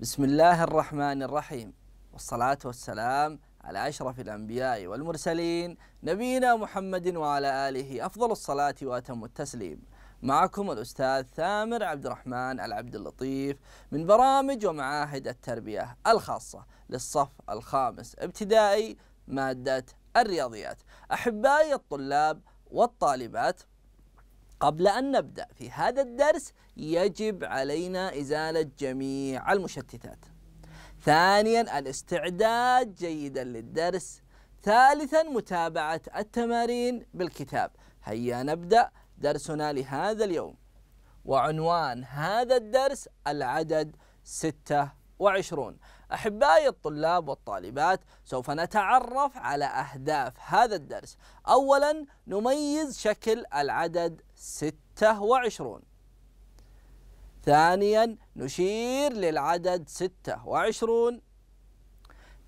بسم الله الرحمن الرحيم والصلاة والسلام على أشرف الأنبياء والمرسلين نبينا محمد وعلى آله أفضل الصلاة وأتم التسليم معكم الأستاذ ثامر عبد الرحمن العبد اللطيف من برامج ومعاهد التربية الخاصة للصف الخامس ابتدائي مادة الرياضيات أحبائي الطلاب والطالبات قبل أن نبدأ في هذا الدرس يجب علينا إزالة جميع المشتتات ثانيا الاستعداد جيدا للدرس ثالثا متابعة التمارين بالكتاب هيا نبدأ درسنا لهذا اليوم وعنوان هذا الدرس العدد 46 وعشرون أحبائي الطلاب والطالبات سوف نتعرف على أهداف هذا الدرس أولا نميز شكل العدد 26 ثانيا نشير للعدد 26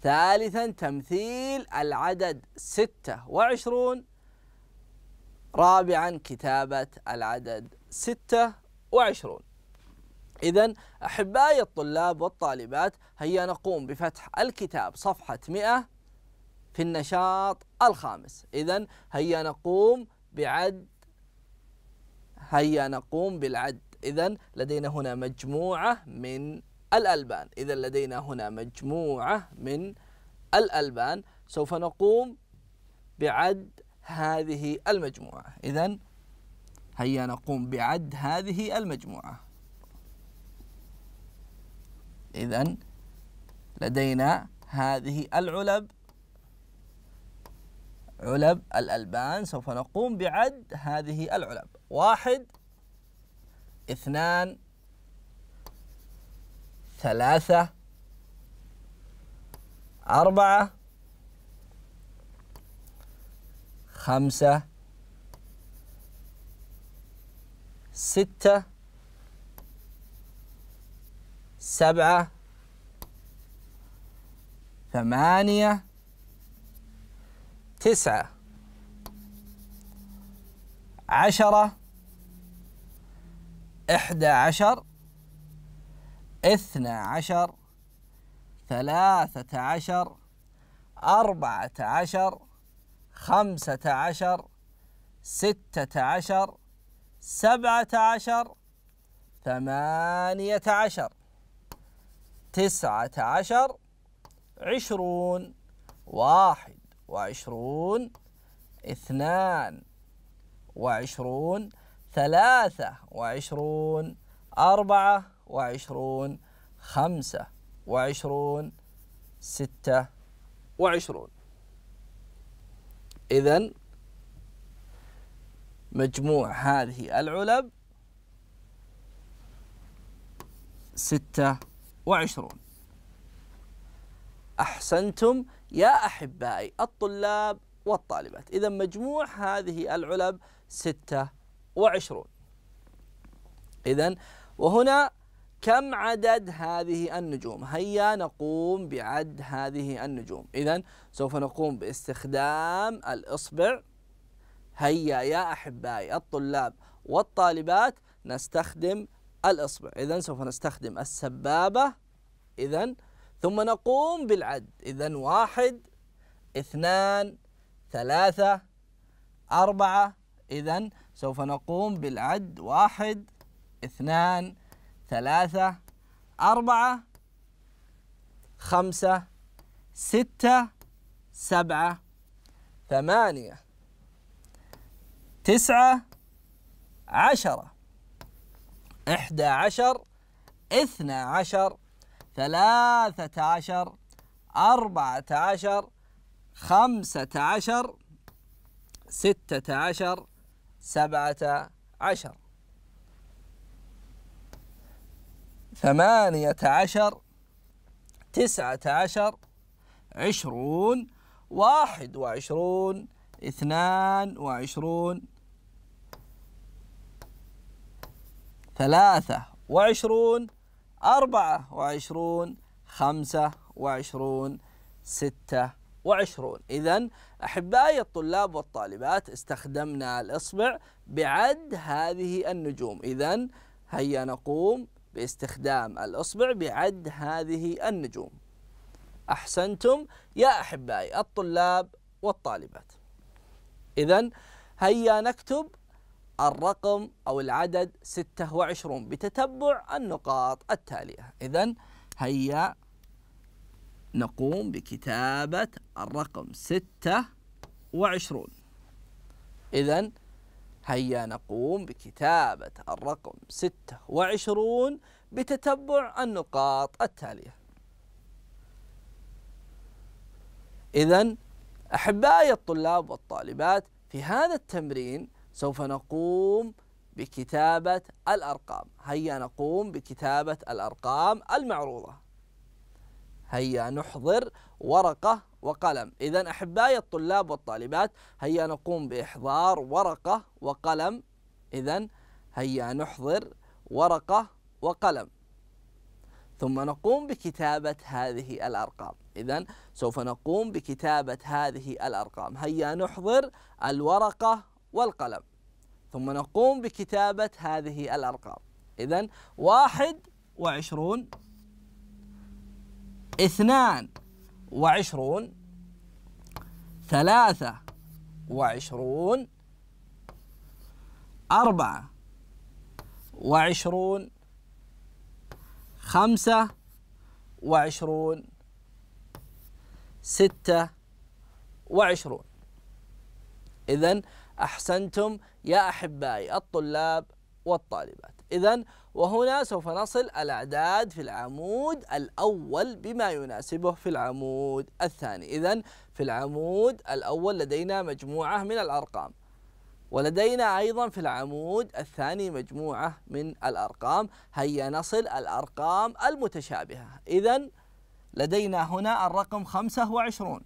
ثالثا تمثيل العدد 26 رابعا كتابة العدد 26 إذا أحبائي الطلاب والطالبات هيا نقوم بفتح الكتاب صفحة 100 في النشاط الخامس إذا هيا نقوم بعد هيا نقوم بالعد إذا لدينا هنا مجموعة من الألبان إذا لدينا هنا مجموعة من الألبان سوف نقوم بعد هذه المجموعة إذا هيا نقوم بعد هذه المجموعة إذا لدينا هذه العلب علب الألبان سوف نقوم بعد هذه العلب واحد اثنان ثلاثة أربعة خمسة ستة سبعة ثمانية تسعة عشرة إحدى عشر إثنى عشر ثلاثة عشر أربعة عشر خمسة عشر ستة عشر سبعة عشر ثمانية عشر تسعة عشر عشرون واحد وعشرون اثنان وعشرون ثلاثة وعشرون أربعة وعشرون خمسة وعشرون ستة وعشرون إذا مجموع هذه العلب ستة وعشرون أحسنتم يا أحبائي الطلاب والطالبات إذا مجموع هذه العلب ستة وعشرون إذا وهنا كم عدد هذه النجوم هيا نقوم بعد هذه النجوم إذا سوف نقوم باستخدام الإصبع هيا يا أحبائي الطلاب والطالبات نستخدم الإصبع إذا سوف نستخدم السبابة إذا ثم نقوم بالعد إذا واحد اثنان ثلاثة أربعة إذا سوف نقوم بالعد واحد اثنان ثلاثة أربعة خمسة ستة سبعة ثمانية تسعة عشرة إحدى عشر اثنى عشر ثلاثة عشر أربعة عشر خمسة عشر ستة عشر سبعة عشر ثمانية عشر تسعة عشر عشرون واحد وعشرون اثنان وعشرون ثلاثة وعشرون أربعة وعشرون خمسة وعشرون ستة وعشرون إذا أحبائي الطلاب والطالبات استخدمنا الإصبع بعد هذه النجوم إذا هيا نقوم باستخدام الإصبع بعد هذه النجوم أحسنتم يا أحبائي الطلاب والطالبات إذا هيا نكتب الرقم أو العدد 26 بتتبع النقاط التالية إذا هيا نقوم بكتابة الرقم 26 إذا هيا نقوم بكتابة الرقم 26 بتتبع النقاط التالية إذا أحبائي الطلاب والطالبات في هذا التمرين سوف نقوم بكتابة الأرقام هيا نقوم بكتابة الأرقام المعروضة هيا نحضر ورقة وقلم إذا أحبائي الطلاب والطالبات هيا نقوم بإحضار ورقة وقلم إذا هيا نحضر ورقة وقلم ثم نقوم بكتابة هذه الأرقام إذا سوف نقوم بكتابة هذه الأرقام هيا نحضر الورقة والقلم ثم نقوم بكتابة هذه الأرقام إذا واحد وعشرون اثنان وعشرون ثلاثة وعشرون أربعة وعشرون خمسة وعشرون ستة وعشرون إذا أحسنتم يا أحبائي الطلاب والطالبات إذا وهنا سوف نصل الأعداد في العمود الأول بما يناسبه في العمود الثاني إذا في العمود الأول لدينا مجموعة من الأرقام ولدينا أيضا في العمود الثاني مجموعة من الأرقام هيا نصل الأرقام المتشابهة إذا لدينا هنا الرقم 25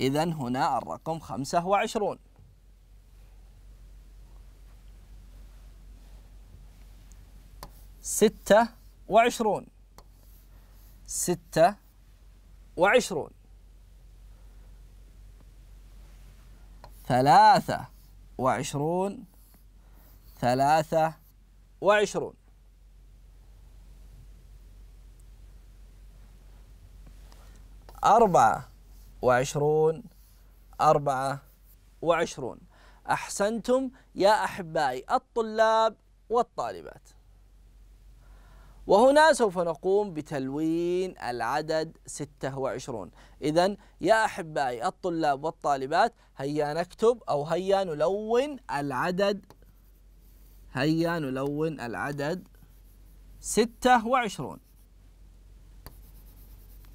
إذا هنا الرقم 25 ستة وعشرون ستة وعشرون ثلاثة وعشرون ثلاثة وعشرون أربعة وعشرون أربعة وعشرون أحسنتم يا أحبائي الطلاب والطالبات وهنا سوف نقوم بتلوين العدد 26 إذا يا أحبائي الطلاب والطالبات هيا نكتب أو هيا نلون العدد هيا نلون العدد 26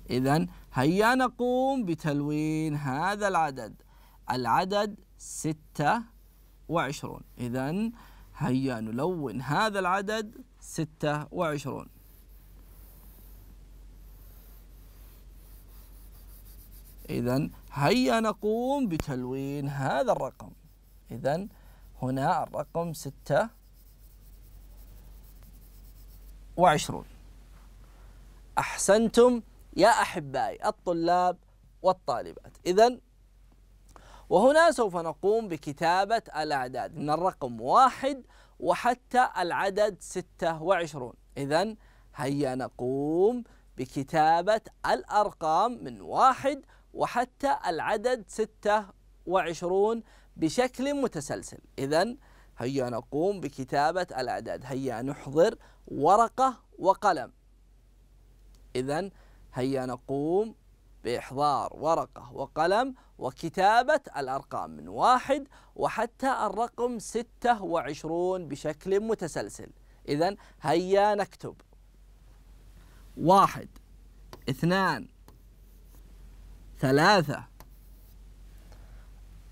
إذا هيا نقوم بتلوين هذا العدد العدد 26 إذا هيا نلون هذا العدد ستة وعشرون إذا هيا نقوم بتلوين هذا الرقم إذا هنا الرقم ستة وعشرون أحسنتم يا أحبائي الطلاب والطالبات إذا وهنا سوف نقوم بكتابة الأعداد من الرقم واحد وحتى العدد 26 إذا هيا نقوم بكتابة الأرقام من واحد وحتى العدد 26 بشكل متسلسل إذا هيا نقوم بكتابة الأعداد هيا نحضر ورقة وقلم إذا هيا نقوم بإحضار ورقة وقلم وكتابة الأرقام من واحد وحتى الرقم ستة وعشرون بشكل متسلسل إذا هيا نكتب واحد اثنان ثلاثة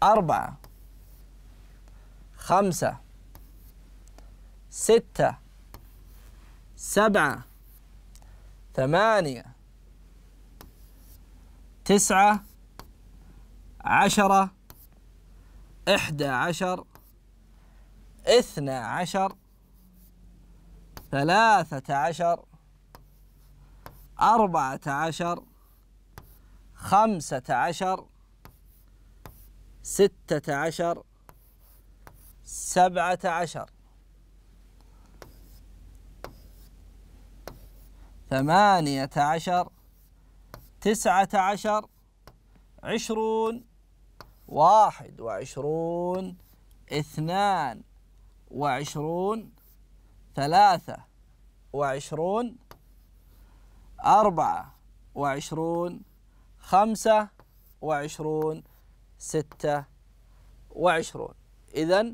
أربعة خمسة ستة سبعة ثمانية تسعة عشرة إحدى عشر إثنى عشر ثلاثة عشر أربعة عشر خمسة عشر ستة عشر سبعة عشر ثمانية عشر تسعة عشر عشرون واحد وعشرون اثنان وعشرون ثلاثة وعشرون أربعة وعشرون خمسة وعشرون ستة وعشرون إذا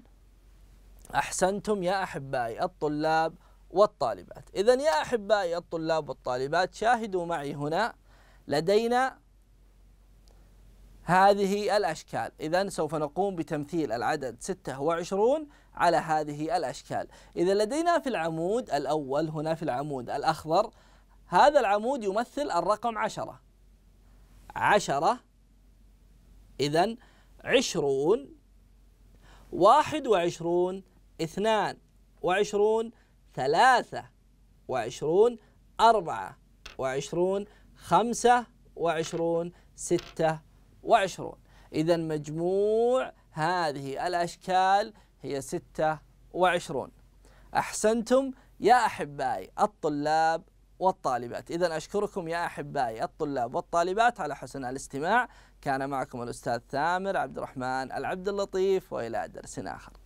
أحسنتم يا أحبائي الطلاب والطالبات إذا يا أحبائي الطلاب والطالبات شاهدوا معي هنا لدينا هذه الأشكال إذا سوف نقوم بتمثيل العدد 26 على هذه الأشكال إذا لدينا في العمود الأول هنا في العمود الأخضر هذا العمود يمثل الرقم 10 10 إذا 20 21 22 23 24 25 26 وعشرون إذا مجموع هذه الأشكال هي ستة وعشرون أحسنتم يا أحبائي الطلاب والطالبات إذا أشكركم يا أحبائي الطلاب والطالبات على حسن الاستماع كان معكم الأستاذ ثامر عبد الرحمن العبد اللطيف وإلى درس آخر